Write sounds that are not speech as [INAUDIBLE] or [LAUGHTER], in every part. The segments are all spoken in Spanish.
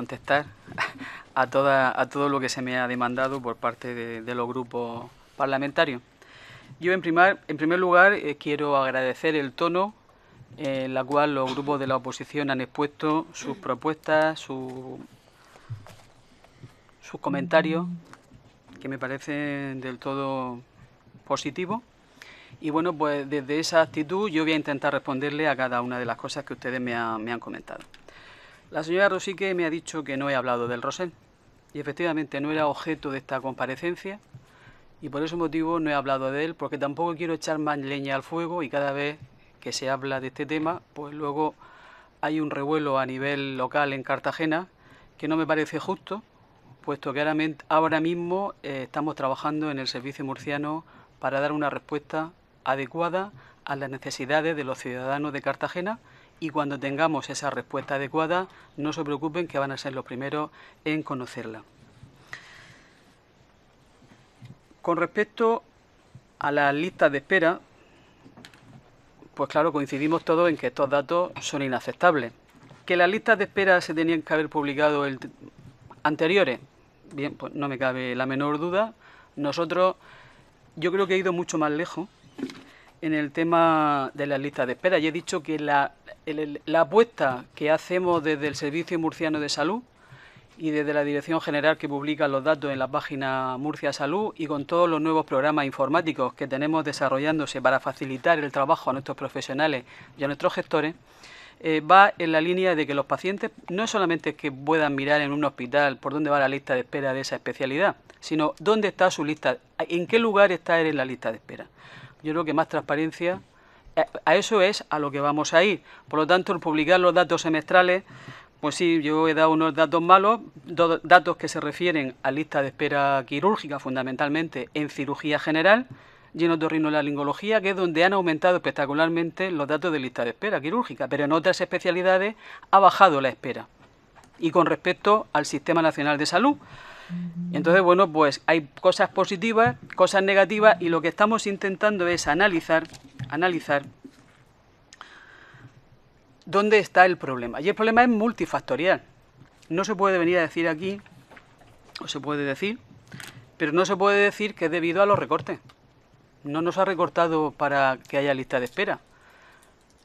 contestar a, toda, a todo lo que se me ha demandado por parte de, los grupos parlamentarios. Yo, en primer, en primer lugar, eh, quiero agradecer el tono en el cual los grupos de la oposición han expuesto sus propuestas, sus comentarios, que me parecen del todo positivos. Y bueno, pues desde esa actitud yo voy a intentar responderle a cada una de las cosas que ustedes me han comentado. La señora Rosique me ha dicho que no he hablado del Rosel y efectivamente no era objeto de esta comparecencia y por ese motivo no he hablado de él porque tampoco quiero echar más leña al fuego y cada vez que se habla de este tema pues luego hay un revuelo a nivel local en Cartagena que no me parece justo puesto que ahora, mismo eh, estamos trabajando en el servicio murciano para dar una respuesta adecuada a las necesidades de los ciudadanos de Cartagena y cuando tengamos esa respuesta adecuada, no se preocupen que van a ser los primeros en conocerla. Con respecto a las listas de espera, pues claro, coincidimos todos en que estos datos son inaceptables. Que las listas de espera se tenían que haber publicado anteriores, bien, pues no me cabe la menor duda. Nosotros, yo creo que he ido mucho más lejos en el tema de las listas de espera. Ya he dicho que la, apuesta que hacemos desde el Servicio Murciano de Salud y desde la Dirección General que publica los datos en la página Murcia Salud y con todos los nuevos programas informáticos que tenemos desarrollándose para facilitar el trabajo a nuestros profesionales y a nuestros gestores, eh, va en la línea de que los pacientes no solamente que puedan mirar en un hospital por dónde va la lista de espera de esa especialidad, sino dónde está su lista, en qué lugar está él en la lista de espera. Yo creo que más transparencia, eh, a eso es a lo que vamos a ir. Por lo tanto, el publicar los datos semestrales, pues sí, yo he dado unos datos malos, datos que se refieren a lista de espera quirúrgica, fundamentalmente en cirugía general, y en otorrinolaringología, que es donde han aumentado espectacularmente los datos de lista de espera quirúrgica, pero en otras especialidades ha bajado la espera. Y con respecto al Sistema Nacional de Salud, entonces, bueno, pues hay cosas positivas, cosas negativas, y lo que estamos intentando es analizar, analizar dónde está el problema. Y el problema es multifactorial. No se puede venir a decir aquí, o se puede decir, pero no se puede decir que es debido a los recortes. No nos ha recortado para que haya lista de espera.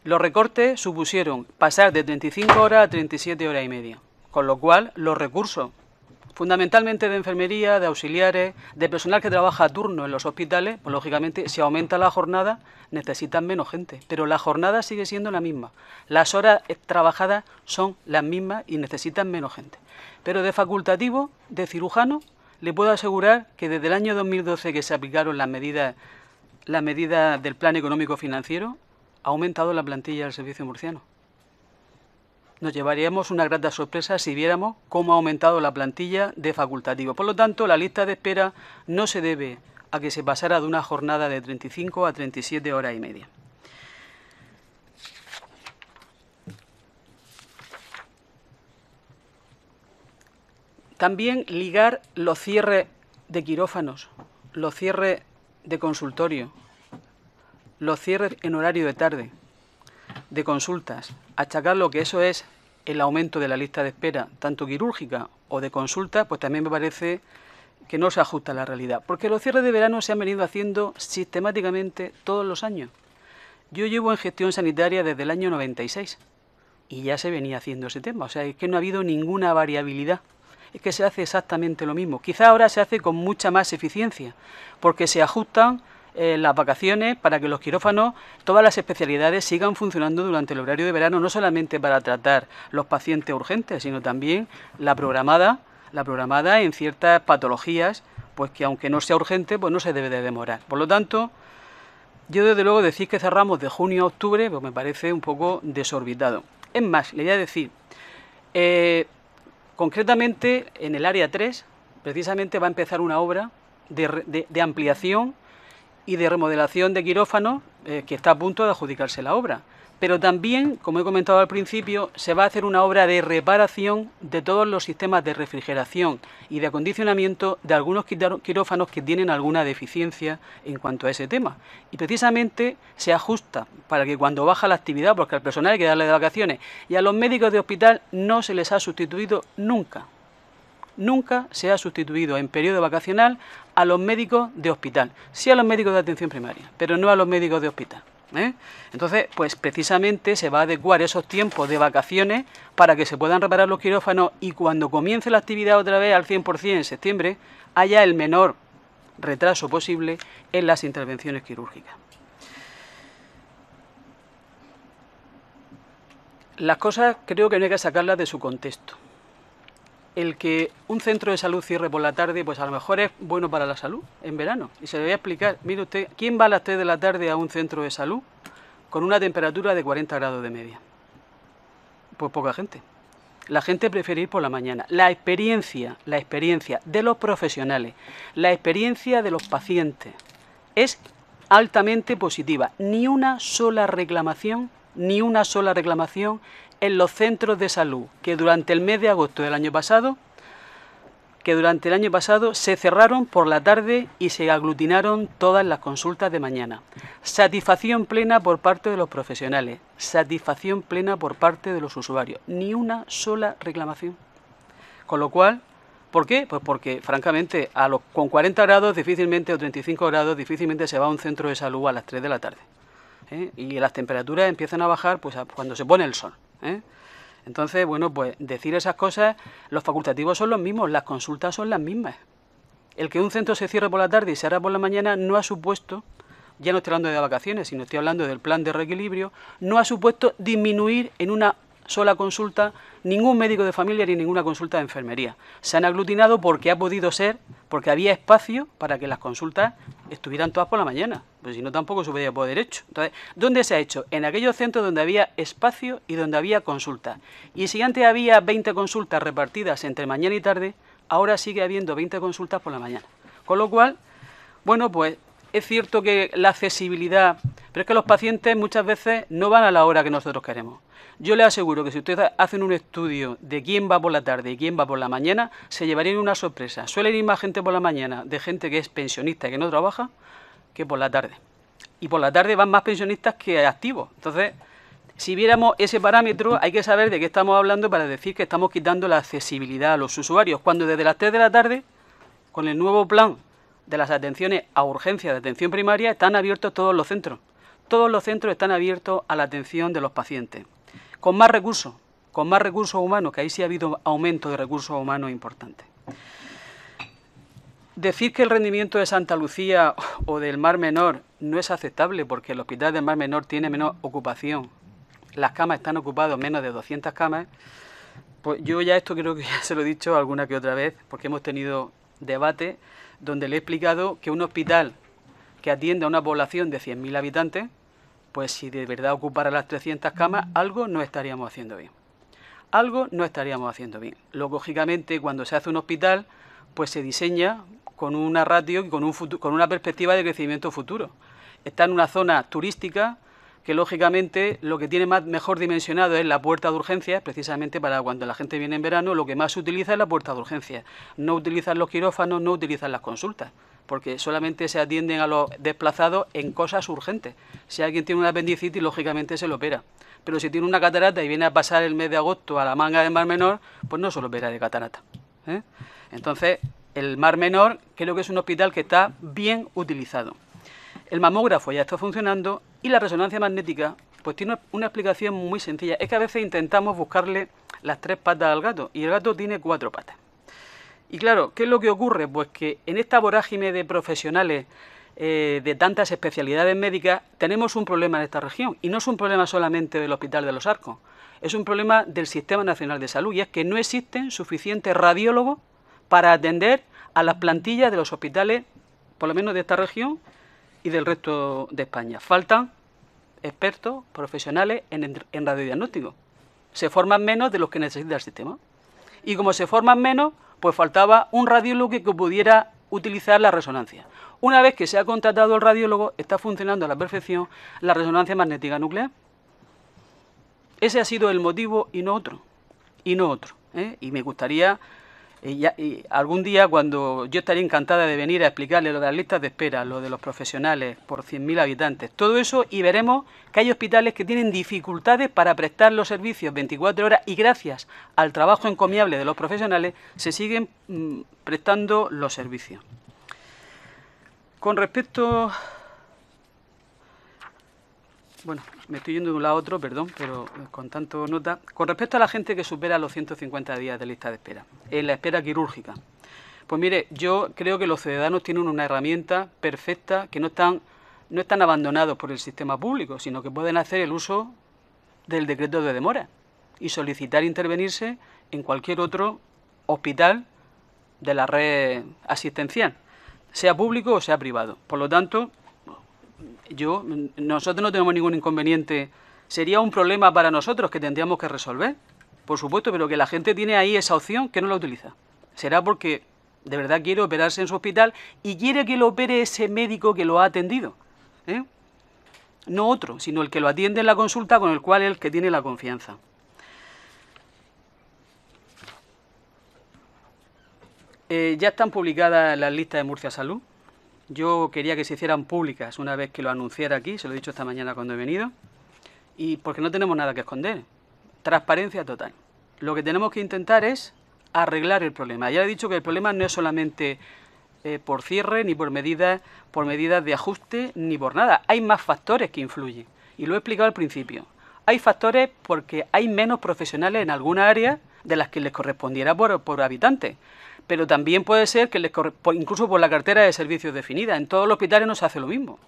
Los recortes supusieron pasar de 35 horas a 37 horas y media, con lo cual los recursos fundamentalmente de enfermería, de auxiliares, de personal que trabaja a turno en los hospitales, pues, lógicamente si aumenta la jornada necesitan menos gente, pero la jornada sigue siendo la misma. Las horas trabajadas son las mismas y necesitan menos gente. Pero de facultativo, de cirujano, le puedo asegurar que desde el año 2012 que se aplicaron las medidas, las medidas del Plan Económico Financiero, ha aumentado la plantilla del servicio murciano nos llevaríamos una grata sorpresa si viéramos cómo ha aumentado la plantilla de facultativo. Por lo tanto, la lista de espera no se debe a que se pasara de una jornada de 35 a 37 horas y media. También ligar los cierres de quirófanos, los cierres de consultorio, los cierres en horario de tarde de consultas, achacar lo que eso es el aumento de la lista de espera, tanto quirúrgica o de consulta, pues también me parece que no se ajusta a la realidad. Porque los cierres de verano se han venido haciendo sistemáticamente todos los años. Yo llevo en gestión sanitaria desde el año 96 y ya se venía haciendo ese tema. O sea, es que no ha habido ninguna variabilidad. Es que se hace exactamente lo mismo. Quizá ahora se hace con mucha más eficiencia, porque se ajustan las vacaciones, para que los quirófanos, todas las especialidades sigan funcionando durante el horario de verano, no solamente para tratar los pacientes urgentes, sino también la programada, la programada en ciertas patologías, pues que aunque no sea urgente, pues no se debe de demorar. Por lo tanto, yo desde luego decir que cerramos de junio a octubre, pues me parece un poco desorbitado. Es más, le voy a decir, eh, concretamente en el área 3, precisamente va a empezar una obra de, de, de ampliación y de remodelación de quirófanos, eh, que está a punto de adjudicarse la obra. Pero también, como he comentado al principio, se va a hacer una obra de reparación de todos los sistemas de refrigeración y de acondicionamiento de algunos quirófanos que tienen alguna deficiencia en cuanto a ese tema. Y precisamente se ajusta para que cuando baja la actividad, porque al personal hay que darle de vacaciones y a los médicos de hospital no se les ha sustituido nunca nunca se ha sustituido en periodo vacacional a los médicos de hospital, sí a los médicos de atención primaria, pero no a los médicos de hospital. ¿eh? Entonces, pues precisamente se va a adecuar esos tiempos de vacaciones para que se puedan reparar los quirófanos y cuando comience la actividad otra vez al 100% en septiembre, haya el menor retraso posible en las intervenciones quirúrgicas. Las cosas creo que no hay que sacarlas de su contexto el que un centro de salud cierre por la tarde, pues a lo mejor es bueno para la salud en verano. Y se le voy a explicar, mire usted, ¿quién va a las 3 de la tarde a un centro de salud con una temperatura de 40 grados de media? Pues poca gente. La gente prefiere ir por la mañana. La experiencia, la experiencia de los profesionales, la experiencia de los pacientes es altamente positiva. Ni una sola reclamación ni una sola reclamación en los centros de salud que durante el mes de agosto del año pasado que durante el año pasado se cerraron por la tarde y se aglutinaron todas las consultas de mañana. Satisfacción plena por parte de los profesionales, satisfacción plena por parte de los usuarios, ni una sola reclamación. Con lo cual, ¿por qué? Pues porque, francamente, a los, con 40 grados difícilmente o 35 grados difícilmente se va a un centro de salud a las 3 de la tarde. ¿eh? y las temperaturas empiezan a bajar pues, cuando se pone el sol. ¿eh? Entonces, bueno, pues decir esas cosas, los facultativos son los mismos, las consultas son las mismas. El que un centro se cierre por la tarde y se abra por la mañana no ha supuesto, ya no estoy hablando de vacaciones, sino estoy hablando del plan de reequilibrio, no ha supuesto disminuir en una sola consulta, ningún médico de familia ni ninguna consulta de enfermería. Se han aglutinado porque ha podido ser, porque había espacio para que las consultas estuvieran todas por la mañana. Pues si no, tampoco se podía poder hecho. Entonces, ¿dónde se ha hecho? En aquellos centros donde había espacio y donde había consulta. Y si antes había 20 consultas repartidas entre mañana y tarde, ahora sigue habiendo 20 consultas por la mañana. Con lo cual, bueno, pues es cierto que la accesibilidad pero es que los pacientes muchas veces no van a la hora que nosotros queremos. Yo les aseguro que si ustedes hacen un estudio de quién va por la tarde y quién va por la mañana, se llevarían una sorpresa. Suele ir más gente por la mañana de gente que es pensionista y que no trabaja que por la tarde. Y por la tarde van más pensionistas que activos. Entonces, si viéramos ese parámetro, hay que saber de qué estamos hablando para decir que estamos quitando la accesibilidad a los usuarios, cuando desde las 3 de la tarde, con el nuevo plan de las atenciones a urgencia de atención primaria, están abiertos todos los centros todos los centros están abiertos a la atención de los pacientes, con más recursos, con más recursos humanos, que ahí sí ha habido aumento de recursos humanos importante. Decir que el rendimiento de Santa Lucía o del Mar Menor no es aceptable porque el hospital del Mar Menor tiene menos ocupación. Las camas están ocupadas, menos de 200 camas. Pues yo ya esto creo que ya se lo he dicho alguna que otra vez, porque hemos tenido debate donde le he explicado que un hospital que atienda a una población de 100.000 habitantes, pues si de verdad ocupara las 300 camas, algo no estaríamos haciendo bien. Algo no estaríamos haciendo bien. Lógicamente, cuando se hace un hospital, pues se diseña con una ratio y con, una perspectiva de crecimiento futuro. Está en una zona turística, que lógicamente lo que tiene mejor dimensionado es la puerta de urgencias, precisamente para cuando la gente viene en verano, lo que más se utiliza es la puerta de urgencias. No utilizan los quirófanos, no utilizan las consultas porque solamente se atienden a los desplazados en cosas urgentes. Si alguien tiene una apendicitis, lógicamente se lo opera. Pero si tiene una catarata y viene a pasar el mes de agosto a la manga del Mar Menor, pues no se lo opera de catarata. ¿eh? Entonces, el Mar Menor creo que es un hospital que está bien utilizado. El mamógrafo ya está funcionando y la resonancia magnética pues tiene una explicación muy sencilla. Es que a veces intentamos buscarle las tres patas al gato y el gato tiene cuatro patas. Y claro, ¿qué es lo que ocurre? Pues que en esta vorágine de profesionales eh, de tantas especialidades médicas, tenemos un problema en esta región. Y no es un problema solamente del Hospital de los Arcos, es un problema del Sistema Nacional de Salud, y es que no existen suficientes radiólogos para atender a las plantillas de los hospitales, por lo menos de esta región y del resto de España. Faltan expertos, profesionales en radiodiagnóstico. Se forman menos de los que necesita el sistema. Y como se forman menos, pues faltaba un radiólogo que pudiera utilizar la resonancia. Una vez que se ha contratado el radiólogo, está funcionando a la perfección la resonancia magnética nuclear. Ese ha sido el motivo y no otro. Y no otro. ¿eh? Y me gustaría y, algún día cuando yo estaría encantada de venir a explicarle lo de las listas de espera, lo de los profesionales por 100.000 habitantes, todo eso y veremos que hay hospitales que tienen dificultades para prestar los servicios 24 horas y gracias al trabajo encomiable de los profesionales se siguen mm, prestando los servicios. Con respecto bueno, me estoy yendo de un lado a otro, perdón, pero eh, con tanto nota. Con respecto a la gente que supera los 150 días de lista de espera, en la espera quirúrgica. Pues mire, yo creo que los ciudadanos tienen una herramienta perfecta que no están, no están abandonados por el sistema público, sino que pueden hacer el uso del decreto de demora y solicitar intervenirse en cualquier otro hospital de la red asistencial, sea público o sea privado. Por lo tanto, yo, nosotros no tenemos ningún inconveniente. Sería un problema para nosotros que tendríamos que resolver, por supuesto, pero que la gente tiene ahí esa opción que no la utiliza. Será porque de verdad quiere operarse en su hospital y quiere que lo opere ese médico que lo ha atendido. ¿eh? No otro, sino el que lo atiende en la consulta con el cual es el que tiene la confianza. Eh, ya están publicadas las listas de Murcia Salud. Yo quería que se hicieran públicas una vez que lo anunciara aquí, se lo he dicho esta mañana cuando he venido, y porque no tenemos nada que esconder. Transparencia total. Lo que tenemos que intentar es arreglar el problema. Ya he dicho que el problema no es solamente eh, por cierre, ni por medidas, por medidas de ajuste, ni por nada. Hay más factores que influyen. Y lo he explicado al principio. Hay factores porque hay menos profesionales en alguna área de las que les correspondiera por, por habitante pero también puede ser que les incluso por la cartera de servicios definida. En todos los hospitales no se hace lo mismo.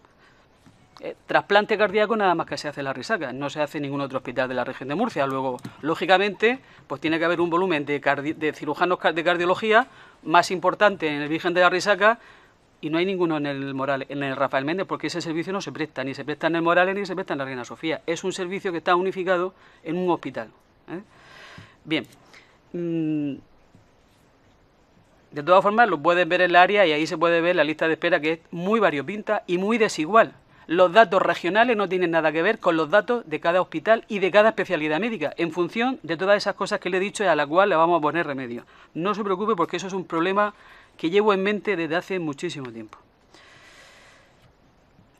Eh, trasplante cardíaco nada más que se hace en la risaca, no se hace en ningún otro hospital de la región de Murcia. Luego, lógicamente, pues tiene que haber un volumen de, cirujanos de cardiología más importante en el Virgen de la Risaca y no hay ninguno en el en el Rafael Méndez, porque ese servicio no se presta, ni se presta en el Morales ni se presta en la Reina Sofía. Es un servicio que está unificado en un hospital. ¿eh? Bien. Mm, de todas formas, lo pueden ver en el área y ahí se puede ver la lista de espera que es muy variopinta y muy desigual. Los datos regionales no tienen nada que ver con los datos de cada hospital y de cada especialidad médica, en función de todas esas cosas que le he dicho y a la cual le vamos a poner remedio. No se preocupe porque eso es un problema que llevo en mente desde hace muchísimo tiempo.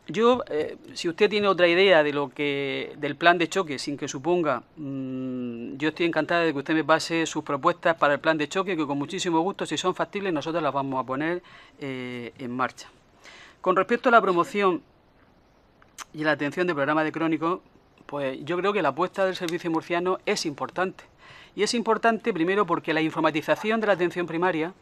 Yo, eh, si usted tiene otra idea de lo que del plan de choque, sin que suponga, mm, yo estoy encantada de que usted me pase sus propuestas para el plan de choque, que con muchísimo gusto, si son factibles, nosotros las vamos a poner eh, en marcha. Con respecto a la promoción y la atención del programa de crónicos, pues yo creo que la apuesta del servicio murciano es importante. Y es importante primero porque la informatización de la atención primaria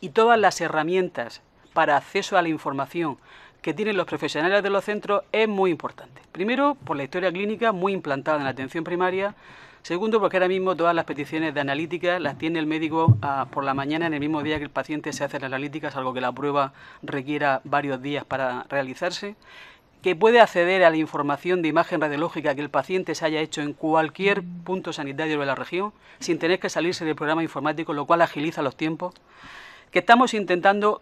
y todas las herramientas para acceso a la información, que tienen los profesionales de los centros es muy importante. Primero, por la historia clínica muy implantada en la atención primaria. Segundo, porque ahora mismo todas las peticiones de analítica las tiene el médico ah, por la mañana en el mismo día que el paciente se hace la analítica, algo que la prueba requiera varios días para realizarse que puede acceder a la información de imagen radiológica que el paciente se haya hecho en cualquier punto sanitario de la región, sin tener que salirse del programa informático, lo cual agiliza los tiempos, que estamos intentando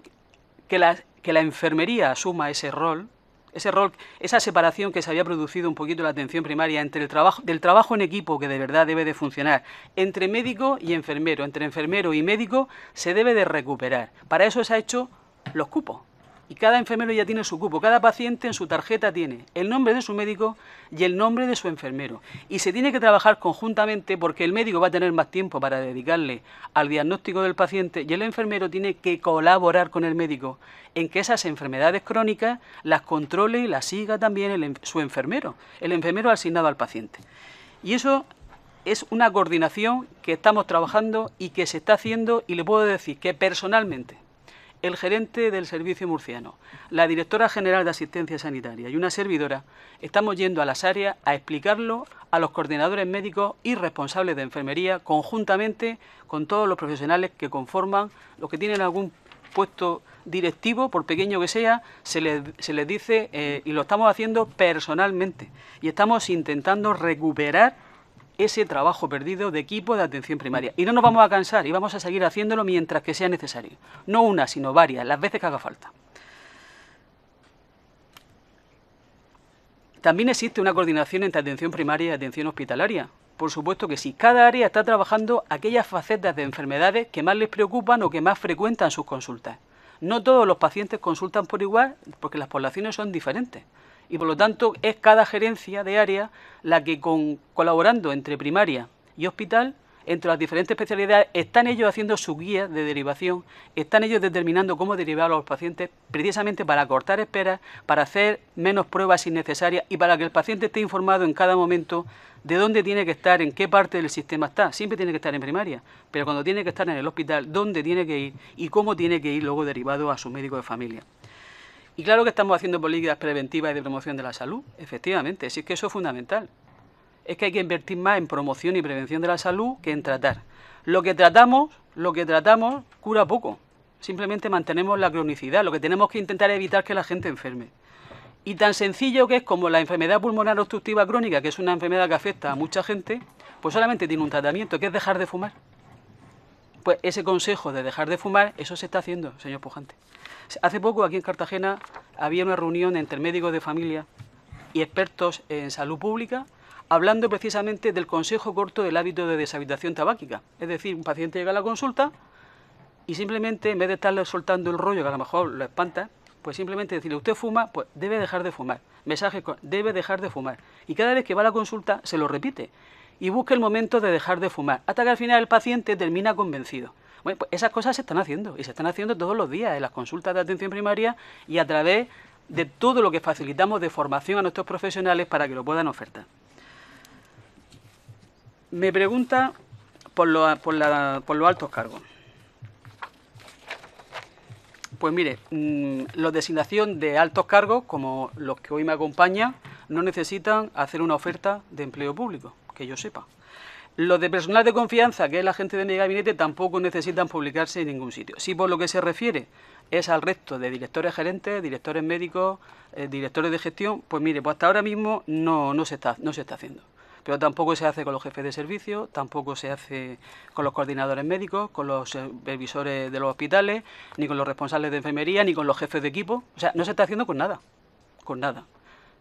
que la, que la enfermería asuma ese rol, ese rol, esa separación que se había producido un poquito en la atención primaria entre el trabajo, del trabajo en equipo que de verdad debe de funcionar, entre médico y enfermero, entre enfermero y médico, se debe de recuperar. Para eso se ha hecho los cupos y cada enfermero ya tiene su cupo, cada paciente en su tarjeta tiene el nombre de su médico y el nombre de su enfermero. Y se tiene que trabajar conjuntamente porque el médico va a tener más tiempo para dedicarle al diagnóstico del paciente y el enfermero tiene que colaborar con el médico en que esas enfermedades crónicas las controle y las siga también su enfermero, el enfermero asignado al paciente. Y eso es una coordinación que estamos trabajando y que se está haciendo y le puedo decir que personalmente, el gerente del Servicio Murciano, la directora general de Asistencia Sanitaria y una servidora, estamos yendo a las áreas a explicarlo a los coordinadores médicos y responsables de enfermería, conjuntamente con todos los profesionales que conforman, los que tienen algún puesto directivo, por pequeño que sea, se les, dice, eh, y lo estamos haciendo personalmente, y estamos intentando recuperar ese trabajo perdido de equipo de atención primaria. Y no nos vamos a cansar y vamos a seguir haciéndolo mientras que sea necesario. No una, sino varias, las veces que haga falta. También existe una coordinación entre atención primaria y atención hospitalaria. Por supuesto que sí. Cada área está trabajando aquellas facetas de enfermedades que más les preocupan o que más frecuentan sus consultas. No todos los pacientes consultan por igual porque las poblaciones son diferentes y por lo tanto es cada gerencia de área la que con, colaborando entre primaria y hospital, entre las diferentes especialidades, están ellos haciendo su guía de derivación, están ellos determinando cómo derivar a los pacientes precisamente para cortar esperas, para hacer menos pruebas innecesarias y para que el paciente esté informado en cada momento de dónde tiene que estar, en qué parte del sistema está. Siempre tiene que estar en primaria, pero cuando tiene que estar en el hospital, dónde tiene que ir y cómo tiene que ir luego derivado a su médico de familia. Y claro que estamos haciendo políticas preventivas y de promoción de la salud, efectivamente, si es que eso es fundamental. Es que hay que invertir más en promoción y prevención de la salud que en tratar. Lo que tratamos, lo que tratamos cura poco. Simplemente mantenemos la cronicidad, lo que tenemos que intentar es evitar que la gente enferme. Y tan sencillo que es como la enfermedad pulmonar obstructiva crónica, que es una enfermedad que afecta a mucha gente, pues solamente tiene un tratamiento, que es dejar de fumar. Pues ese consejo de dejar de fumar, eso se está haciendo, señor Pujante. Hace poco aquí en Cartagena había una reunión entre médicos de familia y expertos en salud pública hablando precisamente del consejo corto del hábito de deshabitación tabáquica. Es decir, un paciente llega a la consulta y simplemente, en vez de estarle soltando el rollo, que a lo mejor lo espanta, pues simplemente decirle, usted fuma, pues debe dejar de fumar. Mensaje, debe dejar de fumar. Y cada vez que va a la consulta se lo repite y busca el momento de dejar de fumar, hasta que al final el paciente termina convencido. Bueno, pues esas cosas se están haciendo y se están haciendo todos los días en las consultas de atención primaria y a través de todo lo que facilitamos de formación a nuestros profesionales para que lo puedan ofertar. Me pregunta por, lo, los altos cargos. Pues mire, mm, los la designación de altos cargos, como los que hoy me acompañan, no necesitan hacer una oferta de empleo público que yo sepa. Los de personal de confianza, que es la gente de mi gabinete, tampoco necesitan publicarse en ningún sitio. Si por lo que se refiere es al resto de directores gerentes, directores médicos, eh, directores de gestión, pues mire, pues hasta ahora mismo no, no, se está, no se está haciendo. Pero tampoco se hace con los jefes de servicio, tampoco se hace con los coordinadores médicos, con los supervisores de los hospitales, ni con los responsables de enfermería, ni con los jefes de equipo. O sea, no se está haciendo con nada, con nada.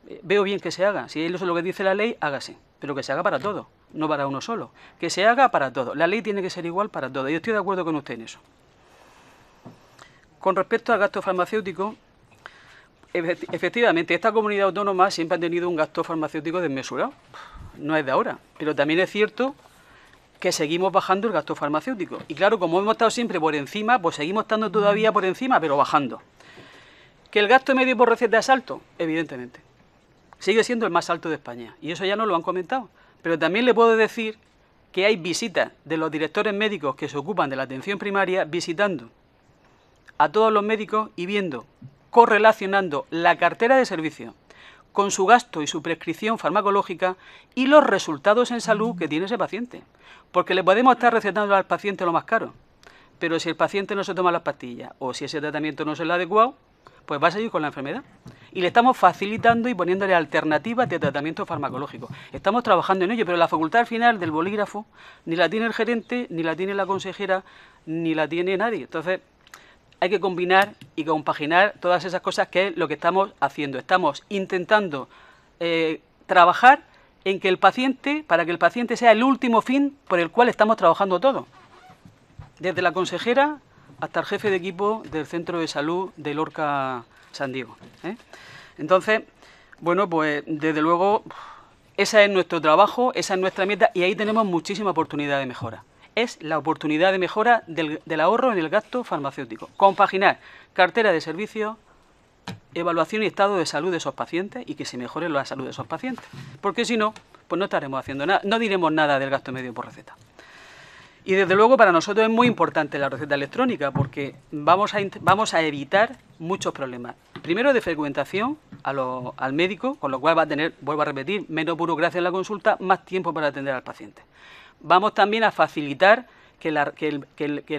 Eh, veo bien que se haga. Si eso es lo que dice la ley, hágase. Pero que se haga para todos no para uno solo. Que se haga para todos La ley tiene que ser igual para todos, Yo estoy de acuerdo con usted en eso. Con respecto al gasto farmacéutico, efectivamente, esta comunidad autónoma siempre ha tenido un gasto farmacéutico desmesurado. No es de ahora. Pero también es cierto que seguimos bajando el gasto farmacéutico. Y claro, como hemos estado siempre por encima, pues seguimos estando todavía por encima, pero bajando. ¿Que el gasto medio por receta es alto? Evidentemente sigue siendo el más alto de España. Y eso ya no lo han comentado. Pero también le puedo decir que hay visitas de los directores médicos que se ocupan de la atención primaria visitando a todos los médicos y viendo, correlacionando la cartera de servicio con su gasto y su prescripción farmacológica y los resultados en salud que tiene ese paciente. Porque le podemos estar recetando al paciente lo más caro, pero si el paciente no se toma las pastillas o si ese tratamiento no es el adecuado, pues va a seguir con la enfermedad. Y le estamos facilitando y poniéndole alternativas de tratamiento farmacológico. Estamos trabajando en ello, pero la facultad final del bolígrafo ni la tiene el gerente, ni la tiene la consejera, ni la tiene nadie. Entonces, hay que combinar y compaginar todas esas cosas que es lo que estamos haciendo. Estamos intentando eh, trabajar en que el paciente, para que el paciente sea el último fin por el cual estamos trabajando todo. Desde la consejera hasta el jefe de equipo del centro de salud de Lorca San Diego. ¿eh? Entonces, bueno, pues desde luego, ese es nuestro trabajo, esa es nuestra meta y ahí tenemos muchísima oportunidad de mejora. Es la oportunidad de mejora del, del ahorro en el gasto farmacéutico. Compaginar cartera de servicios, evaluación y estado de salud de esos pacientes y que se mejore la salud de esos pacientes. Porque si no, pues no estaremos haciendo nada, no diremos nada del gasto medio por receta. Y desde luego para nosotros es muy importante la receta electrónica porque vamos a, vamos a evitar muchos problemas. Primero de frecuentación al médico, con lo cual va a tener, vuelvo a repetir, menos burocracia en la consulta, más tiempo para atender al paciente. Vamos también a facilitar que la, que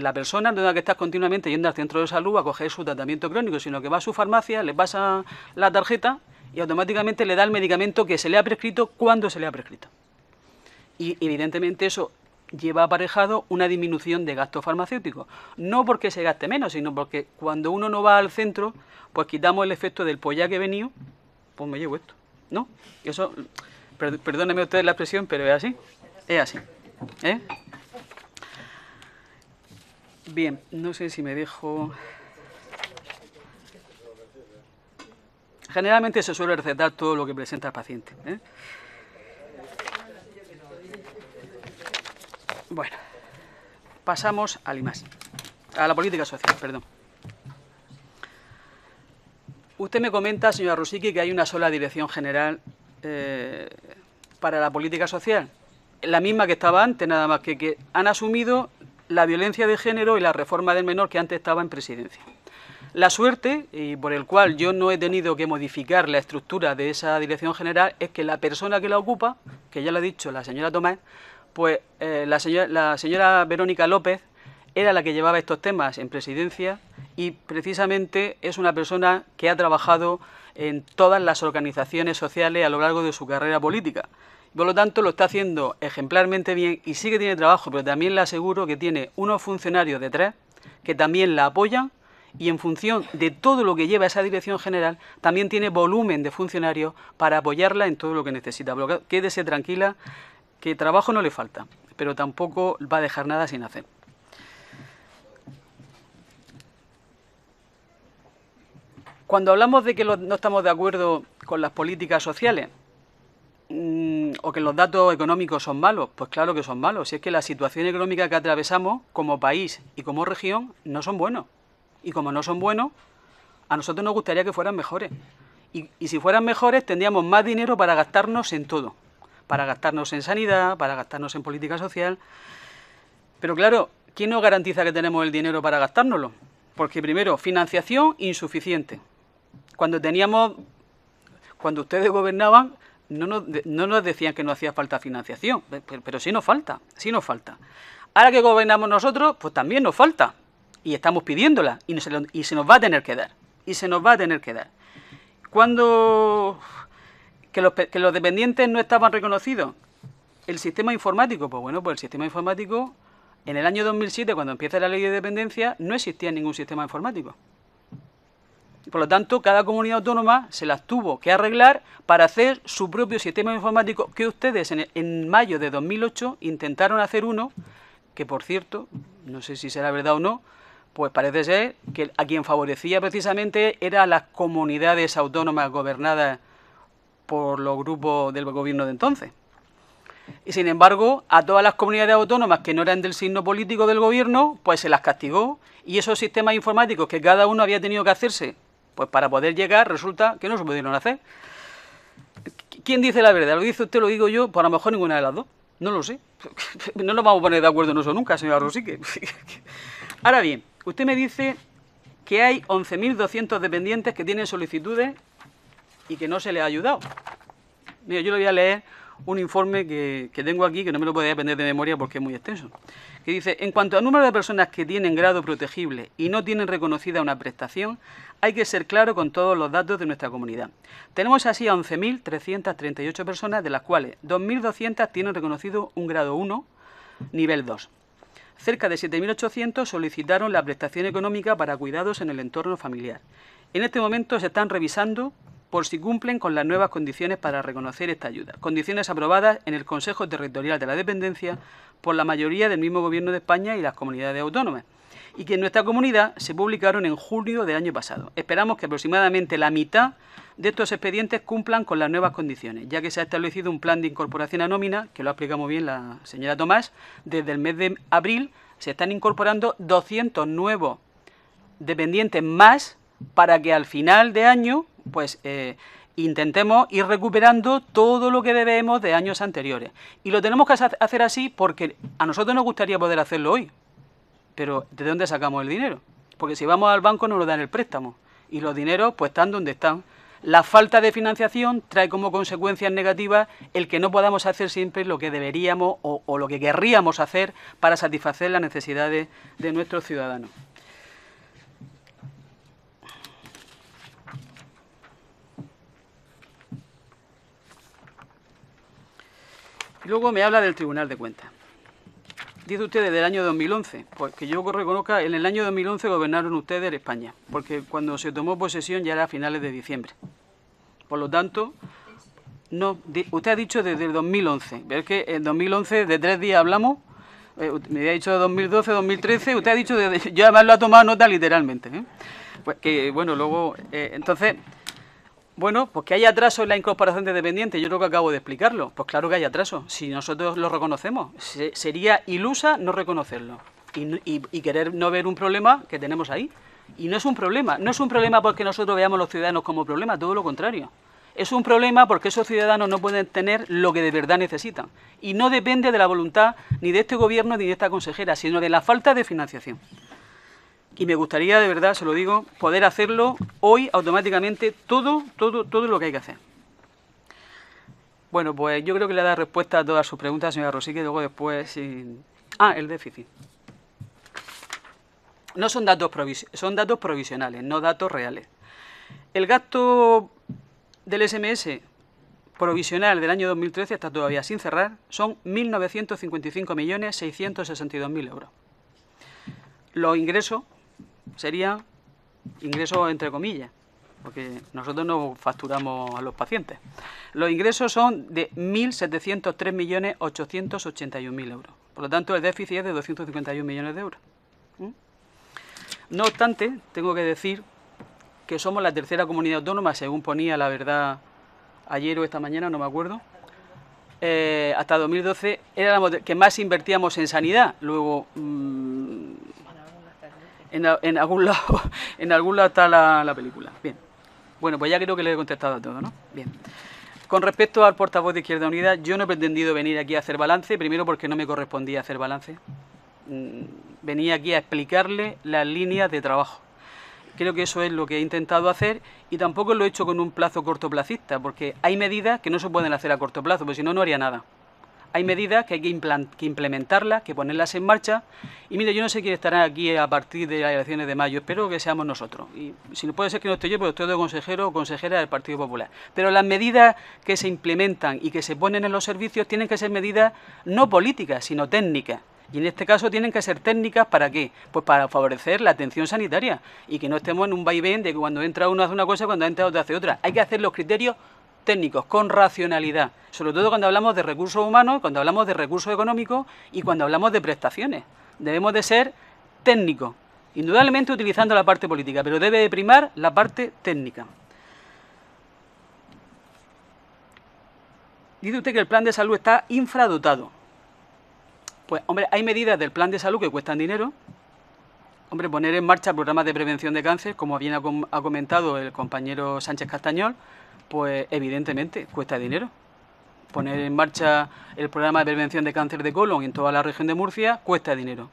la persona no tenga que estar continuamente yendo al centro de salud a coger su tratamiento crónico, sino que va a su farmacia, le pasa la tarjeta y automáticamente le da el medicamento que se le ha prescrito cuando se le ha prescrito. Y evidentemente eso lleva aparejado una disminución de gasto farmacéutico No porque se gaste menos, sino porque cuando uno no va al centro, pues quitamos el efecto del polla que he venido, pues me llevo esto. ¿No? Eso, perdónenme ustedes la expresión, pero es así. Es así. ¿eh? Bien, no sé si me dejo... Generalmente se suele recetar todo lo que presenta el paciente. ¿eh? Bueno, pasamos al IMAS, a la política social, perdón. Usted me comenta, señora rusiki que hay una sola dirección general eh, para la política social, la misma que estaba antes, nada más que que han asumido la violencia de género y la reforma del menor que antes estaba en presidencia. La suerte, y por el cual yo no he tenido que modificar la estructura de esa dirección general, es que la persona que la ocupa, que ya lo ha dicho la señora Tomás, pues eh, la, señora, Verónica López era la que llevaba estos temas en presidencia y precisamente es una persona que ha trabajado en todas las organizaciones sociales a lo largo de su carrera política. Por lo tanto, lo está haciendo ejemplarmente bien y sí que tiene trabajo, pero también le aseguro que tiene unos funcionarios detrás que también la apoyan y en función de todo lo que lleva esa dirección general, también tiene volumen de funcionarios para apoyarla en todo lo que necesita. Quédese tranquila que trabajo no le falta, pero tampoco va a dejar nada sin hacer. Cuando hablamos de que no estamos de acuerdo con las políticas sociales mm, o que los datos económicos son malos, pues claro que son malos. Si es que la situación económica que atravesamos como país y como región no son buenos. Y como no son buenos, a nosotros nos gustaría que fueran mejores. y si fueran mejores, tendríamos más dinero para gastarnos en todo para gastarnos en sanidad, para gastarnos en política social. Pero claro, ¿quién nos garantiza que tenemos el dinero para gastárnoslo? Porque primero, financiación insuficiente. Cuando teníamos, cuando ustedes gobernaban, no nos, decían que no hacía falta financiación, pero, sí nos falta, sí nos falta. Ahora que gobernamos nosotros, pues también nos falta, y estamos pidiéndola, y se, y se nos va a tener que dar, y se nos va a tener que dar. Cuando que los, que los dependientes no estaban reconocidos. El sistema informático, pues bueno, pues el sistema informático, en el año 2007, cuando empieza la ley de dependencia, no existía ningún sistema informático. Por lo tanto, cada comunidad autónoma se las tuvo que arreglar para hacer su propio sistema informático, que ustedes en, en mayo de 2008 intentaron hacer uno, que por cierto, no sé si será verdad o no, pues parece ser que a quien favorecía precisamente era las comunidades autónomas gobernadas por los grupos del gobierno de entonces. Y sin embargo, a todas las comunidades autónomas que no eran del signo político del gobierno, pues se las castigó y esos sistemas informáticos que cada uno había tenido que hacerse, pues para poder llegar, resulta que no se pudieron hacer. ¿Quién dice la verdad? ¿Lo dice usted, lo digo yo? Pues a lo mejor ninguna de las dos. No lo sé. [LAUGHS] No nos vamos a poner de acuerdo en eso nunca, señor Rosique. [LAUGHS] Ahora bien, usted me dice que hay 11.200 dependientes que tienen solicitudes y que no se le ha ayudado. Mira, yo le voy a leer un informe que, tengo aquí, que no me lo podía aprender de memoria porque es muy extenso, que dice, en cuanto al número de personas que tienen grado protegible y no tienen reconocida una prestación, hay que ser claro con todos los datos de nuestra comunidad. Tenemos así a 11.338 personas, de las cuales 2.200 tienen reconocido un grado 1, nivel 2. Cerca de 7.800 solicitaron la prestación económica para cuidados en el entorno familiar. En este momento se están revisando por si cumplen con las nuevas condiciones para reconocer esta ayuda, condiciones aprobadas en el Consejo Territorial de la Dependencia por la mayoría del mismo Gobierno de España y las comunidades autónomas, y que en nuestra comunidad se publicaron en julio del año pasado. Esperamos que aproximadamente la mitad de estos expedientes cumplan con las nuevas condiciones, ya que se ha establecido un plan de incorporación a nómina, que lo ha explicado muy bien la señora Tomás, desde el mes de abril se están incorporando 200 nuevos dependientes más para que al final de año pues eh, intentemos ir recuperando todo lo que debemos de años anteriores. Y lo tenemos que hacer así porque a nosotros nos gustaría poder hacerlo hoy. Pero ¿de dónde sacamos el dinero? Porque si vamos al banco no nos dan el préstamo. Y los dineros pues están donde están. La falta de financiación trae como consecuencias negativas el que no podamos hacer siempre lo que deberíamos o lo que querríamos hacer para satisfacer las necesidades de nuestros ciudadanos. luego me habla del Tribunal de Cuentas. Dice usted desde el año 2011, pues que yo reconozca, en el año 2011 gobernaron ustedes España, porque cuando se tomó posesión ya era a finales de diciembre. Por lo tanto, no, usted ha dicho desde el 2011, ver que en 2011 de tres días hablamos, eh, me había dicho 2012, 2013, usted ha dicho, desde, [LAUGHS] yo además lo ha tomado nota literalmente. ¿eh? Pues que bueno, luego, eh, entonces... Bueno, pues que hay atraso en la incorporación de dependientes, yo creo que acabo de explicarlo. Pues claro que hay atraso, si nosotros lo reconocemos. sería ilusa no reconocerlo y, y, querer no ver un problema que tenemos ahí. Y no es un problema, no es un problema porque nosotros veamos a los ciudadanos como problema, todo lo contrario. Es un problema porque esos ciudadanos no pueden tener lo que de verdad necesitan. Y no depende de la voluntad ni de este gobierno ni de esta consejera, sino de la falta de financiación y me gustaría, de verdad, se lo digo, poder hacerlo hoy automáticamente todo, todo, todo lo que hay que hacer. Bueno, pues yo creo que le dado respuesta a todas sus preguntas, señora Rosique, que luego después... Ah, el déficit. No son datos, son datos provisionales, no datos reales. El gasto del SMS provisional del año 2013 está todavía sin cerrar, son 1.955.662.000 euros. Los ingresos sería ingresos entre comillas, porque nosotros no facturamos a los pacientes. Los ingresos son de 1.703.881.000 euros. Por lo tanto, el déficit es de 251 millones de euros. No obstante, tengo que decir que somos la tercera comunidad autónoma, según ponía la verdad ayer o esta mañana, no me acuerdo, eh, hasta 2012 éramos que más invertíamos en sanidad. Luego mm, en, algún [LAUGHS] lado, en algún lado está la, película. Bien. Bueno, pues ya creo que le he contestado a todo, ¿no? Bien. Con respecto al portavoz de Izquierda Unida, yo no he pretendido venir aquí a hacer balance, primero porque no me correspondía hacer balance. Mm, venía aquí a explicarle las líneas de trabajo. Creo que eso es lo que he intentado hacer y tampoco lo he hecho con un plazo cortoplacista, porque hay medidas que no se pueden hacer a corto plazo, porque si no, no haría nada hay medidas que hay que, implementarlas, que ponerlas en marcha. Y mire, yo no sé quién estará aquí a partir de las elecciones de mayo, espero que seamos nosotros. Y si no puede ser que no esté yo, pues estoy de consejero o consejera del Partido Popular. Pero las medidas que se implementan y que se ponen en los servicios tienen que ser medidas no políticas, sino técnicas. Y en este caso tienen que ser técnicas para qué? Pues para favorecer la atención sanitaria y que no estemos en un vaivén de que cuando entra uno hace una cosa, cuando entra otro hace otra. Hay que hacer los criterios técnicos, con racionalidad, sobre todo cuando hablamos de recursos humanos, cuando hablamos de recursos económicos y cuando hablamos de prestaciones. Debemos de ser técnicos, indudablemente utilizando la parte política, pero debe de primar la parte técnica. Dice usted que el plan de salud está infradotado. Pues hombre, hay medidas del plan de salud que cuestan dinero. Hombre, poner en marcha programas de prevención de cáncer, como bien ha comentado el compañero Sánchez Castañol, pues evidentemente cuesta dinero. Poner en marcha el programa de prevención de cáncer de colon en toda la región de Murcia cuesta dinero.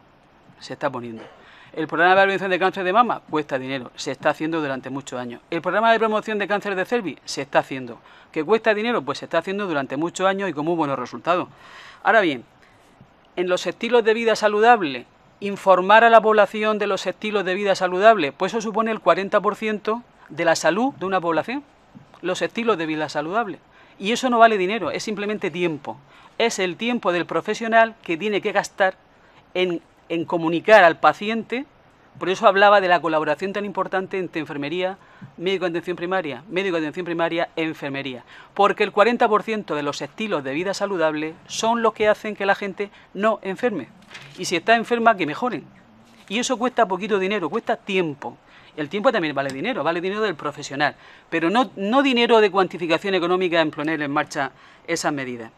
Se está poniendo. El programa de prevención de cáncer de mama cuesta dinero, se está haciendo durante muchos años. El programa de promoción de cáncer de cervix se está haciendo. ¿Que cuesta dinero? Pues se está haciendo durante muchos años y con muy buenos resultados. Ahora bien, en los estilos de vida saludable, informar a la población de los estilos de vida saludable, pues eso supone el 40% de la salud de una población los estilos de vida saludable. Y eso no vale dinero, es simplemente tiempo. Es el tiempo del profesional que tiene que gastar en, en comunicar al paciente. Por eso hablaba de la colaboración tan importante entre enfermería, médico de atención primaria, médico de atención primaria, enfermería. Porque el 40% de los estilos de vida saludable son los que hacen que la gente no enferme. Y si está enferma, que mejoren. Y eso cuesta poquito dinero, cuesta tiempo. El tiempo también vale dinero, vale dinero del profesional, pero no, no dinero de cuantificación económica en poner en marcha esas medidas.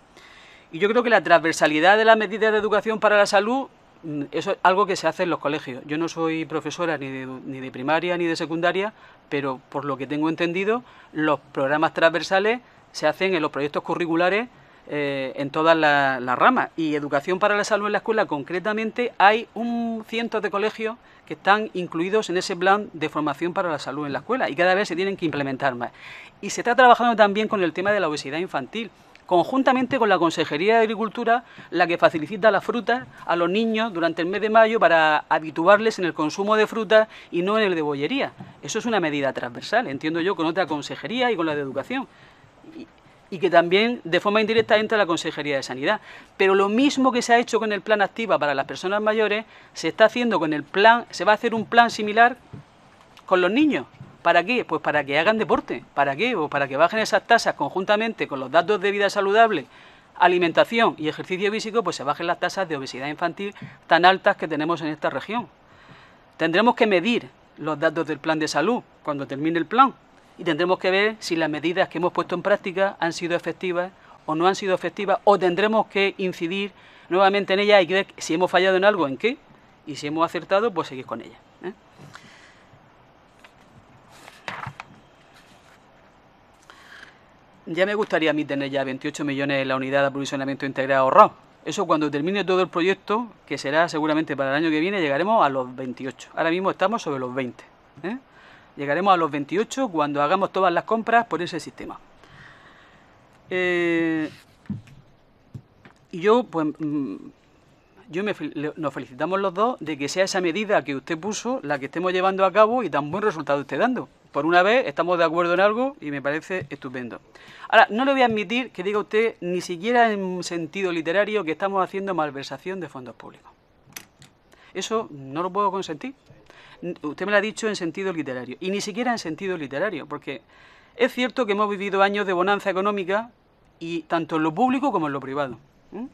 Y yo creo que la transversalidad de las medidas de educación para la salud, mm, eso es algo que se hace en los colegios. Yo no soy profesora ni de, ni de primaria ni de secundaria, pero por lo que tengo entendido, los programas transversales se hacen en los proyectos curriculares eh, en todas las ramas. Y educación para la salud en la escuela, concretamente, hay un ciento de colegios que están incluidos en ese plan de formación para la salud en la escuela y cada vez se tienen que implementar más. Y se está trabajando también con el tema de la obesidad infantil conjuntamente con la Consejería de Agricultura, la que facilita las fruta a los niños durante el mes de mayo para habituarles en el consumo de frutas y no en el de bollería. Eso es una medida transversal, entiendo yo, con otra consejería y con la de educación y que también de forma indirecta entra la Consejería de Sanidad. Pero lo mismo que se ha hecho con el plan Activa para las personas mayores, se está haciendo con el plan, se va a hacer un plan similar con los niños. ¿Para qué? Pues para que hagan deporte. ¿Para qué? o para que bajen esas tasas conjuntamente con los datos de vida saludable, alimentación y ejercicio físico, pues se bajen las tasas de obesidad infantil tan altas que tenemos en esta región. Tendremos que medir los datos del plan de salud cuando termine el plan, y tendremos que ver si las medidas que hemos puesto en práctica han sido efectivas o no han sido efectivas o tendremos que incidir nuevamente en ellas y ver si hemos fallado en algo, en qué, y si hemos acertado, pues seguir con ellas. ¿eh? Ya me gustaría a mí tener ya 28 millones en la unidad de aprovisionamiento integrado ahorrado. Eso cuando termine todo el proyecto, que será seguramente para el año que viene, llegaremos a los 28. Ahora mismo estamos sobre los 20. ¿eh? Llegaremos a los 28 cuando hagamos todas las compras por ese sistema. Eh, y yo, pues, mm, yo nos felicitamos los dos de que sea esa medida que usted puso la que estemos llevando a cabo y tan buen resultado esté dando. Por una vez estamos de acuerdo en algo y me parece estupendo. Ahora, no le voy a admitir que diga usted, ni siquiera en sentido literario, que estamos haciendo malversación de fondos públicos. Eso no lo puedo consentir usted me lo ha dicho en sentido literario, y ni siquiera en sentido literario, porque es cierto que hemos vivido años de bonanza económica, y tanto en lo público como en lo privado. ¿eh?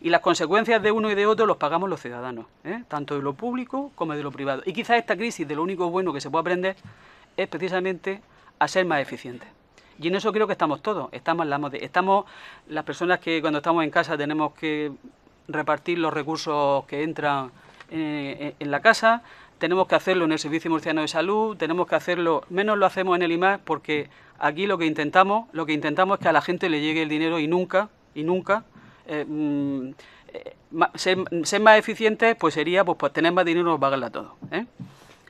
Y las consecuencias de uno y de otro los pagamos los ciudadanos, ¿eh? tanto de lo público como de lo privado. Y quizás esta crisis de lo único bueno que se puede aprender es precisamente a ser más eficientes. Y en eso creo que estamos todos. Estamos, estamos las personas que cuando estamos en casa tenemos que repartir los recursos que entran eh, en la casa, tenemos que hacerlo en el Servicio Murciano de Salud, tenemos que hacerlo, menos lo hacemos en el IMAX, porque aquí lo que intentamos, lo que intentamos es que a la gente le llegue el dinero y nunca, y nunca, eh, mm, eh, ser, más eficientes pues sería pues, pues, tener más dinero y pagarla todo. ¿eh?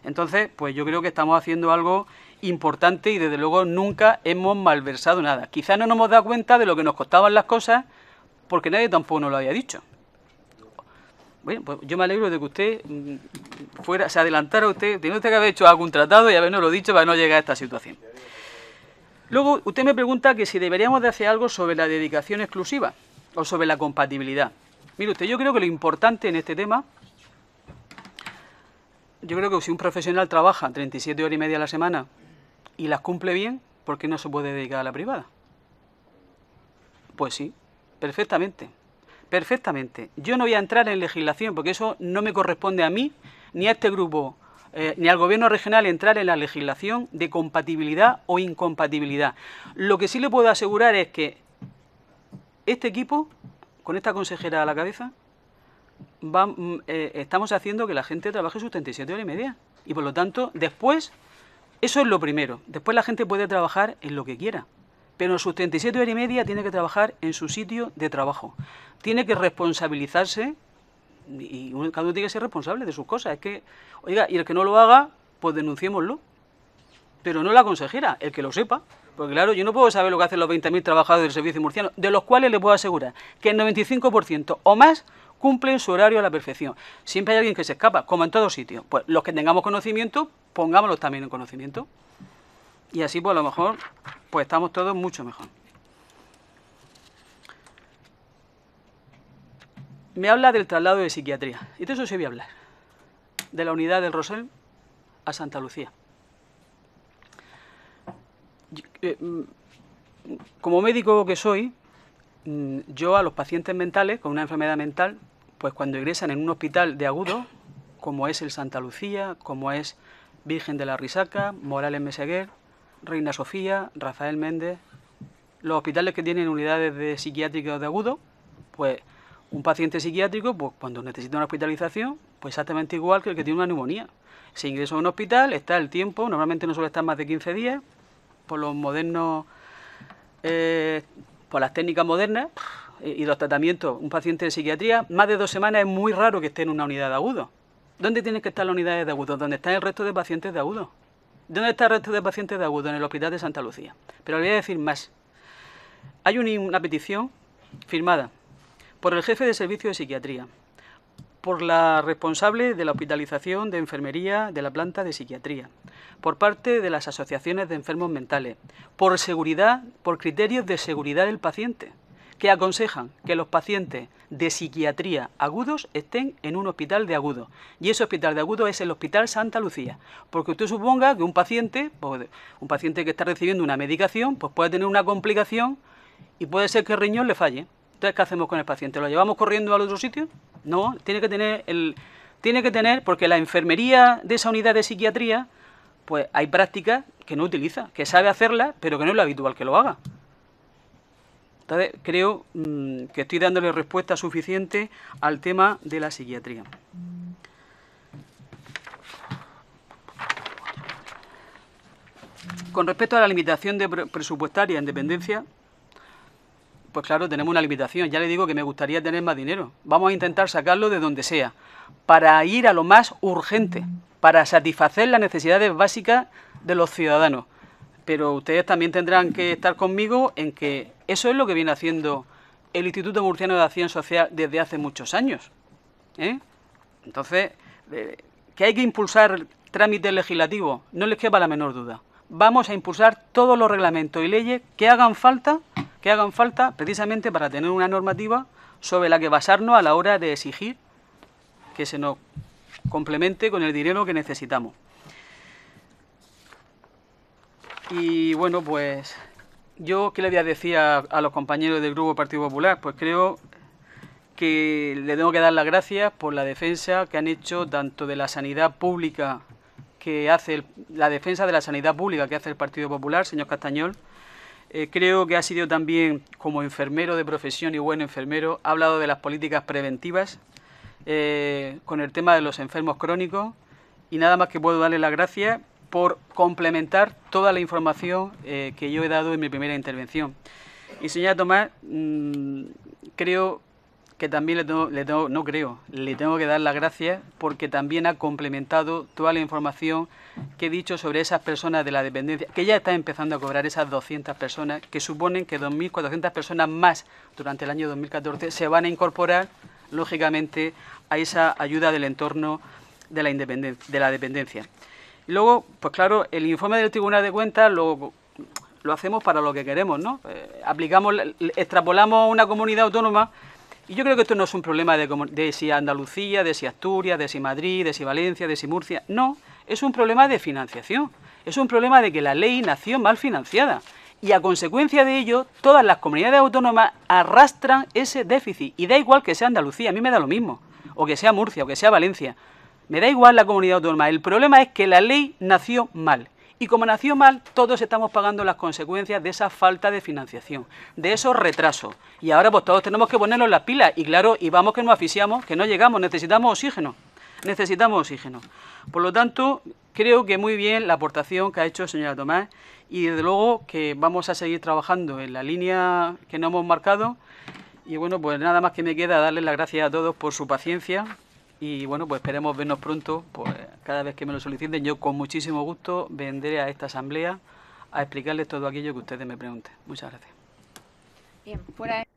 Entonces, pues yo creo que estamos haciendo algo importante y desde luego nunca hemos malversado nada. Quizás no nos hemos dado cuenta de lo que nos costaban las cosas porque nadie tampoco nos lo había dicho. Bueno, pues yo me alegro de que usted mm, fuera, se adelantara usted, teniendo usted que haber hecho algún tratado y habernos lo dicho para no llegar a esta situación. Luego, usted me pregunta que si deberíamos de hacer algo sobre la dedicación exclusiva o sobre la compatibilidad. Mire usted, yo creo que lo importante en este tema, yo creo que si un profesional trabaja 37 horas y media a la semana y las cumple bien, ¿por qué no se puede dedicar a la privada? Pues sí, perfectamente. Perfectamente. Yo no voy a entrar en legislación porque eso no me corresponde a mí ni a este grupo eh, ni al gobierno regional entrar en la legislación de compatibilidad o incompatibilidad. Lo que sí le puedo asegurar es que este equipo, con esta consejera a la cabeza, mm, eh, estamos haciendo que la gente trabaje sus 37 horas y media. Y por lo tanto, después, eso es lo primero. Después la gente puede trabajar en lo que quiera pero en sus 37 horas y media tiene que trabajar en su sitio de trabajo. Tiene que responsabilizarse y cada uno tiene que ser responsable de sus cosas. Es que, oiga, y el que no lo haga, pues denunciémoslo. Pero no la consejera, el que lo sepa. Porque claro, yo no puedo saber lo que hacen los 20.000 trabajadores del servicio murciano, de los cuales le puedo asegurar que el 95% o más cumplen su horario a la perfección. Siempre hay alguien que se escapa, como en todo sitio. Pues los que tengamos conocimiento, pongámoslos también en conocimiento. Y así pues a lo mejor pues estamos todos mucho mejor. Me habla del traslado de psiquiatría. Y de eso se voy a hablar. De la unidad del Rosell a Santa Lucía. Eh, mm, como médico que soy, mm, yo a los pacientes mentales con una enfermedad mental, pues cuando ingresan en un hospital de agudo, como es el Santa Lucía, como es Virgen de la Risaca, Morales Meseguer, Reina Sofía, Rafael Méndez. Los hospitales que tienen unidades de psiquiátricos de agudo, pues un paciente psiquiátrico, pues cuando necesita una hospitalización, pues exactamente igual que el que tiene una neumonía. Se ingresa a un hospital, está el tiempo, normalmente no suele estar más de 15 días, por los modernos, eh, por las técnicas modernas y los tratamientos. Un paciente de psiquiatría, más de dos semanas es muy raro que esté en una unidad de agudo. ¿Dónde tienen que estar las unidades de agudo? ¿Dónde están el resto de pacientes de agudo. ¿Dónde está el resto de pacientes de agudo? En el Hospital de Santa Lucía. Pero le voy a decir más. Hay una petición firmada por el jefe de servicio de psiquiatría, por la responsable de la hospitalización de enfermería de la planta de psiquiatría, por parte de las asociaciones de enfermos mentales, por seguridad, por criterios de seguridad del paciente que aconsejan que los pacientes de psiquiatría agudos estén en un hospital de agudos. Y ese hospital de agudos es el Hospital Santa Lucía. Porque usted suponga que un paciente, pues, un paciente que está recibiendo una medicación, pues puede tener una complicación y puede ser que el riñón le falle. Entonces, ¿qué hacemos con el paciente? ¿Lo llevamos corriendo al otro sitio? No, tiene que tener el. Tiene que tener, porque la enfermería de esa unidad de psiquiatría, pues hay prácticas que no utiliza, que sabe hacerlas, pero que no es lo habitual que lo haga. Entonces, creo mm, que estoy dándole respuesta suficiente al tema de la psiquiatría. Con respecto a la limitación de presupuestaria en dependencia, pues claro, tenemos una limitación. Ya le digo que me gustaría tener más dinero. Vamos a intentar sacarlo de donde sea, para ir a lo más urgente, para satisfacer las necesidades básicas de los ciudadanos pero ustedes también tendrán que estar conmigo en que eso es lo que viene haciendo el Instituto Murciano de Acción Social desde hace muchos años. ¿eh? Entonces, eh, que hay que impulsar trámites legislativos, no les quepa la menor duda. Vamos a impulsar todos los reglamentos y leyes que hagan falta, que hagan falta precisamente para tener una normativa sobre la que basarnos a la hora de exigir que se nos complemente con el dinero que necesitamos. Y bueno, pues yo qué le voy a decir a, los compañeros del Grupo Partido Popular, pues creo que le tengo que dar las gracias por la defensa que han hecho tanto de la sanidad pública que hace el, la defensa de la sanidad pública que hace el Partido Popular, señor Castañol. Eh, creo que ha sido también como enfermero de profesión y buen enfermero, ha hablado de las políticas preventivas eh, con el tema de los enfermos crónicos y nada más que puedo darle las gracias por complementar toda la información eh, que yo he dado en mi primera intervención. Y señora Tomás, mm, creo que también le tengo, no creo, le tengo que dar las gracias porque también ha complementado toda la información que he dicho sobre esas personas de la dependencia, que ya está empezando a cobrar esas 200 personas, que suponen que 2.400 personas más durante el año 2014 se van a incorporar, lógicamente, a esa ayuda del entorno de la dependencia. Luego, pues claro, el informe del Tribunal de Cuentas lo, hacemos para lo que queremos, ¿no? Eh, aplicamos, extrapolamos una comunidad autónoma y yo creo que esto no es un problema de, de, si Andalucía, de si Asturias, de si Madrid, de si Valencia, de si Murcia. No, es un problema de financiación. Es un problema de que la ley nació mal financiada. Y a consecuencia de ello, todas las comunidades autónomas arrastran ese déficit. Y da igual que sea Andalucía, a mí me da lo mismo. O que sea Murcia, o que sea Valencia. Me da igual la comunidad autónoma. El problema es que la ley nació mal. Y como nació mal, todos estamos pagando las consecuencias de esa falta de financiación, de esos retrasos. Y ahora pues todos tenemos que ponernos las pilas. Y claro, y vamos que nos asfixiamos, que no llegamos, necesitamos oxígeno. Necesitamos oxígeno. Por lo tanto, creo que muy bien la aportación que ha hecho señora Tomás y desde luego que vamos a seguir trabajando en la línea que nos hemos marcado. Y bueno, pues nada más que me queda darles las gracias a todos por su paciencia, y bueno, pues esperemos vernos pronto. Pues cada vez que me lo soliciten, yo con muchísimo gusto vendré a esta asamblea a explicarles todo aquello que ustedes me pregunten. Muchas gracias. fuera